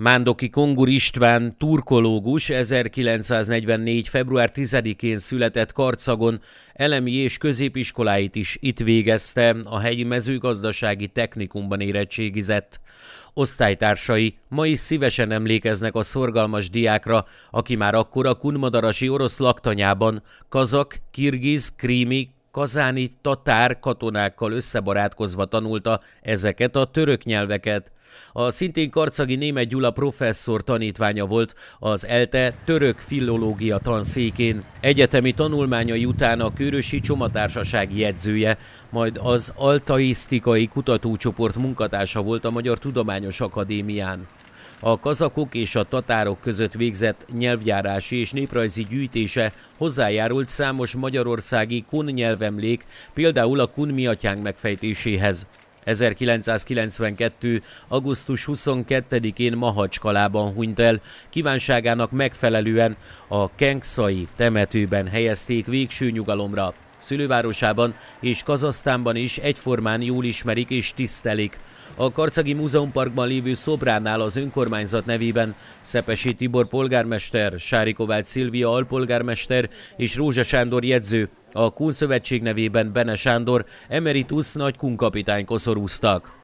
Mándoki Kongur István turkológus 1944. február 10-én született Karcagon, elemi és középiskoláit is itt végezte, a hegyi mezőgazdasági technikumban érettségizett. Osztálytársai ma is szívesen emlékeznek a szorgalmas diákra, aki már akkor a kunmadarasi orosz laktanyában kazak, kirgiz, krími, kazáni tatár katonákkal összebarátkozva tanulta ezeket a török nyelveket. A szintén karcagi német Gyula professzor tanítványa volt az ELTE török filológia tanszékén. Egyetemi tanulmányai után a kőrösi Csomatársaság jegyzője, majd az Altaisztikai Kutatócsoport munkatársa volt a Magyar Tudományos Akadémián. A kazakok és a tatárok között végzett nyelvjárási és néprajzi gyűjtése hozzájárult számos magyarországi kun nyelvemlék, például a kun miatyánk megfejtéséhez. 1992. augusztus 22-én Mahacskalában hunyt el. Kívánságának megfelelően a Kengszai temetőben helyezték végső nyugalomra. Szülővárosában és Kazasztánban is egyformán jól ismerik és tisztelik. A Karcagi Múzeumparkban lévő szobránál az önkormányzat nevében Szepesi Tibor polgármester, Sári Kovács Szilvia alpolgármester és Rózsa Sándor jegyző, a Kunszövetség nevében Bene Sándor, Emeritus nagy kunkapitány koszorúztak.